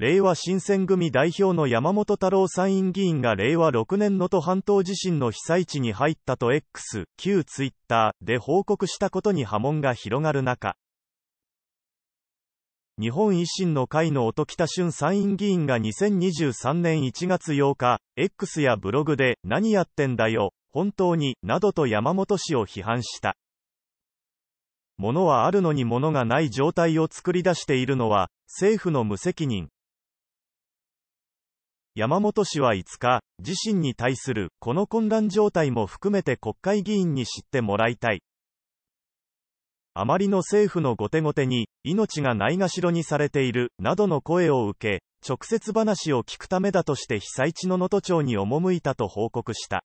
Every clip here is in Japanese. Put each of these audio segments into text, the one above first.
令和新選組代表の山本太郎参院議員が令和6年能登半島地震の被災地に入ったと X、旧ツイッターで報告したことに波紋が広がる中、日本維新の会の音喜多俊参院議員が2023年1月8日、X やブログで、何やってんだよ、本当に、などと山本氏を批判した。物はあるのに物がない状態を作り出しているのは、政府の無責任、山本氏は5日、自身に対する、この混乱状態も含めて国会議員に知ってもらいたい。あまりの政府の後手後手に、命がないがしろにされている、などの声を受け、直接話を聞くためだとして被災地の能登町に赴いたと報告した。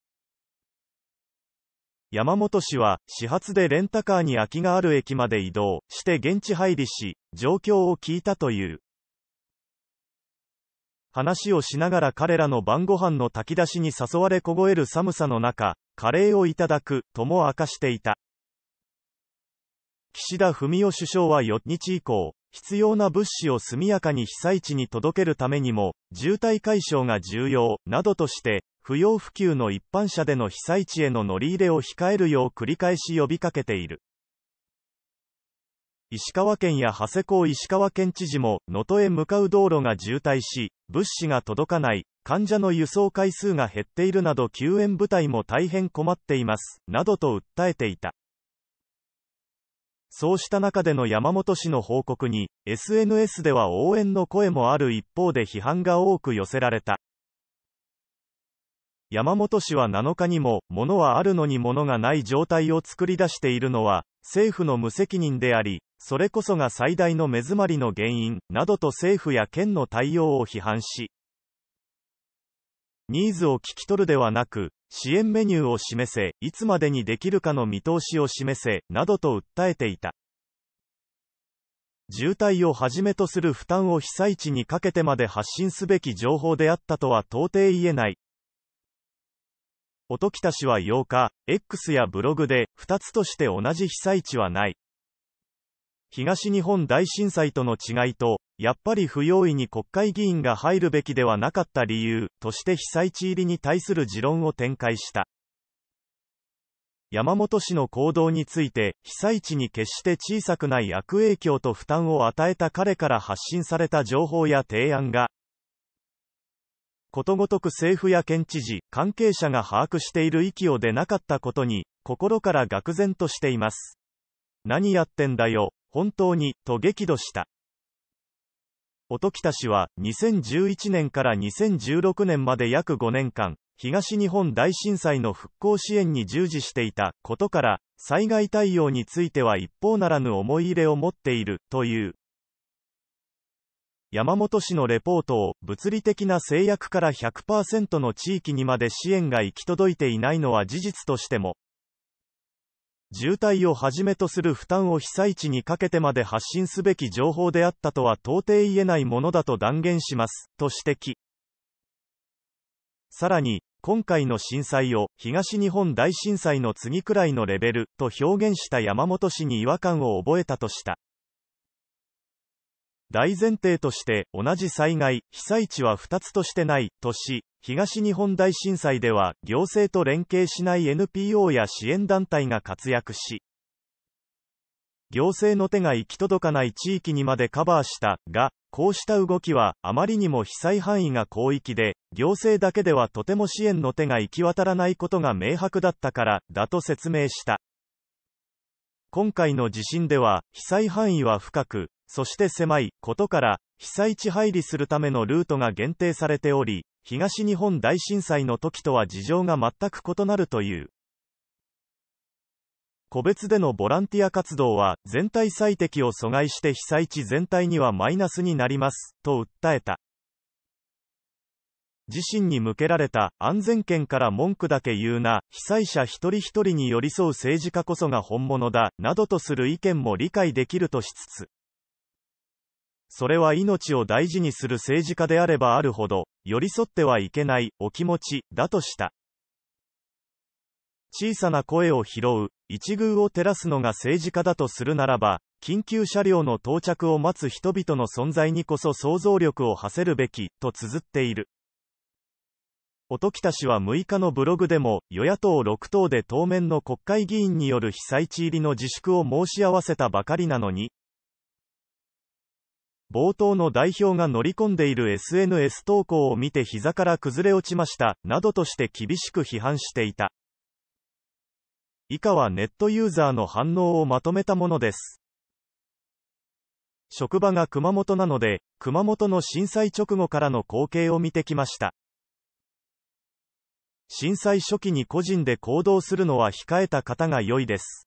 山本氏は、始発でレンタカーに空きがある駅まで移動して現地入りし、状況を聞いたという。話をしながら彼らの晩ご飯の炊き出しに誘われ凍える寒さの中、カレーをいただく、とも明かしていた。岸田文雄首相は4日以降、必要な物資を速やかに被災地に届けるためにも、渋滞解消が重要、などとして、不要不急の一般車での被災地への乗り入れを控えるよう繰り返し呼びかけている。石川県や長谷港石川県知事も、能登へ向かう道路が渋滞し、物資が届かない、患者の輸送回数が減っているなど救援部隊も大変困っています、などと訴えていた。そうした中での山本氏の報告に、SNS では応援の声もある一方で批判が多く寄せられた。山本氏は7日にも、物はあるのに物がない状態を作り出しているのは、政府の無責任であり、それこそが最大の目詰まりの原因、などと政府や県の対応を批判し、ニーズを聞き取るではなく、支援メニューを示せ、いつまでにできるかの見通しを示せ、などと訴えていた。渋滞をはじめとする負担を被災地にかけてまで発信すべき情報であったとは到底言えない。音喜多氏は8日、X やブログで、2つとして同じ被災地はない。東日本大震災との違いと、やっぱり不用意に国会議員が入るべきではなかった理由として被災地入りに対する持論を展開した。山本氏の行動について、被災地に決して小さくない悪影響と負担を与えた彼から発信された情報や提案が、ことごとく政府や県知事、関係者が把握している域をでなかったことに、心から愕然としています。何やってんだよ、本当に、と激怒した。音喜多氏は、2011年から2016年まで約5年間、東日本大震災の復興支援に従事していたことから、災害対応については一方ならぬ思い入れを持っている、という。山本氏のレポートを、物理的な制約から100%の地域にまで支援が行き届いていないのは事実としても、渋滞をはじめとする負担を被災地にかけてまで発信すべき情報であったとは到底言えないものだと断言します、と指摘。さらに、今回の震災を東日本大震災の次くらいのレベルと表現した山本氏に違和感を覚えたとした。大前提として、同じ災害、被災地は2つとしてない、とし、東日本大震災では、行政と連携しない NPO や支援団体が活躍し、行政の手が行き届かない地域にまでカバーした、が、こうした動きは、あまりにも被災範囲が広域で、行政だけではとても支援の手が行き渡らないことが明白だったから、だと説明した。今回の地震では、被災範囲は深く、そして狭いことから、被災地配備するためのルートが限定されており、東日本大震災の時とは事情が全く異なるという。個別でのボランティア活動は全体最適を阻害して被災地全体にはマイナスになります、と訴えた。自身に向けられた安全圏から文句だけ言うな、被災者一人一人に寄り添う政治家こそが本物だ、などとする意見も理解できるとしつつ、それは命を大事にする政治家であればあるほど、寄り添ってはいけない、お気持ち、だとした。小さな声を拾う、一遇を照らすのが政治家だとするならば、緊急車両の到着を待つ人々の存在にこそ想像力を馳せるべき、と綴っている。音喜多氏は6日のブログでも、与野党6党で当面の国会議員による被災地入りの自粛を申し合わせたばかりなのに、冒頭の代表が乗り込んでいる SNS 投稿を見て膝から崩れ落ちました、などとして厳しく批判していた。以下はネットユーザーの反応をまとめたものです。職場が熊本なので、熊本の震災直後からの光景を見てきました。震災初期に個人で行動するのは控えた方が良いです。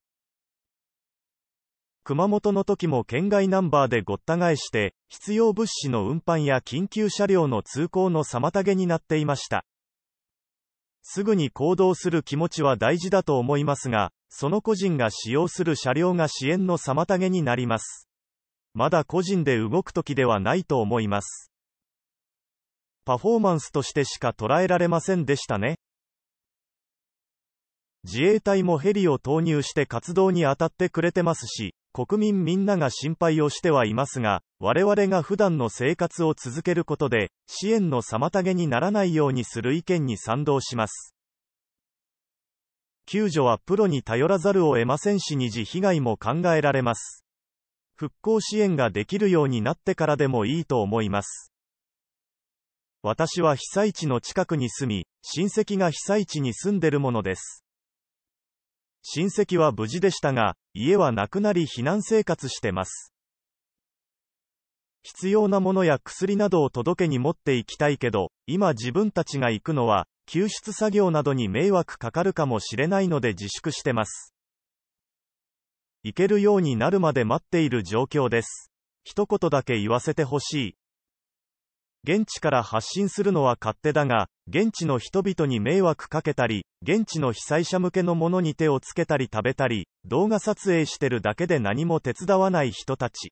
熊本の時も県外ナンバーでごった返して、必要物資の運搬や緊急車両の通行の妨げになっていました。すぐに行動する気持ちは大事だと思いますが、その個人が使用する車両が支援の妨げになります。まだ個人で動く時ではないと思います。パフォーマンスとしてしか捉えられませんでしたね。自衛隊もヘリを投入して活動に当たってくれてますし、国民みんなが心配をしてはいますが、我々が普段の生活を続けることで、支援の妨げにならないようにする意見に賛同します。救助はプロに頼らざるを得ませんし二次被害も考えられます。復興支援ができるようになってからでもいいと思います。私は被災地の近くに住み、親戚が被災地に住んでるものです。親戚は無事でしたが、家はなくなり避難生活してます。必要なものや薬などを届けに持っていきたいけど、今自分たちが行くのは、救出作業などに迷惑かかるかもしれないので自粛してます。行けるようになるまで待っている状況です。一言だけ言わせてほしい。現地から発信するのは勝手だが、現地の人々に迷惑かけたり、現地の被災者向けのものに手をつけたり食べたり、動画撮影してるだけで何も手伝わない人たち。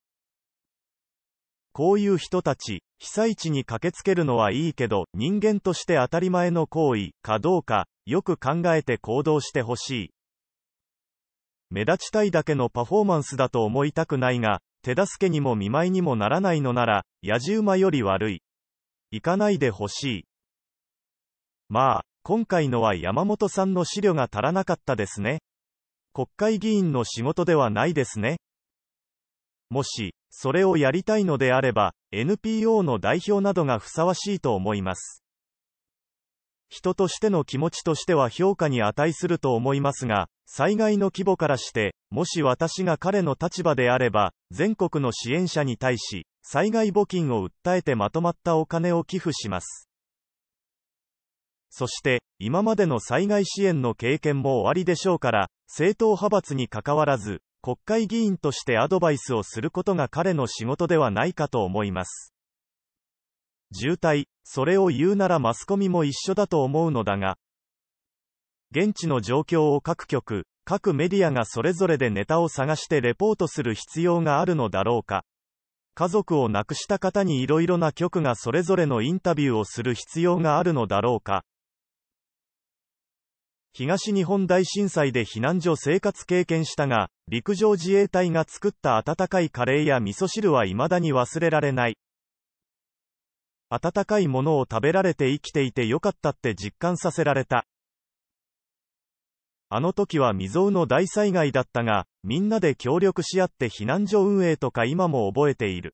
こういう人たち、被災地に駆けつけるのはいいけど、人間として当たり前の行為かどうか、よく考えて行動してほしい。目立ちたいだけのパフォーマンスだと思いたくないが、手助けにも見舞いにもならないのなら、やじ馬より悪い。行かないでほしい。まあ、今回のは山本さんの資料が足らなかったですね。国会議員の仕事ではないですね。もし、それをやりたいのであれば、NPO の代表などがふさわしいと思います。人としての気持ちとしては評価に値すると思いますが、災害の規模からして、もし私が彼の立場であれば、全国の支援者に対し、災害募金を訴えてまとまったお金を寄付します。そして、今までの災害支援の経験もおありでしょうから、政党派閥にかかわらず、国会議員としてアドバイスをすることが彼の仕事ではないかと思います。渋滞、それを言うならマスコミも一緒だと思うのだが、現地の状況を各局、各メディアがそれぞれでネタを探してレポートする必要があるのだろうか。家族を亡くした方にいろいろな局がそれぞれのインタビューをする必要があるのだろうか。東日本大震災で避難所生活経験したが、陸上自衛隊が作った温かいカレーや味噌汁は未だに忘れられない。温かいものを食べられて生きていてよかったって実感させられた。あの時は未曾有の大災害だったが、みんなで協力し合って避難所運営とか今も覚えている。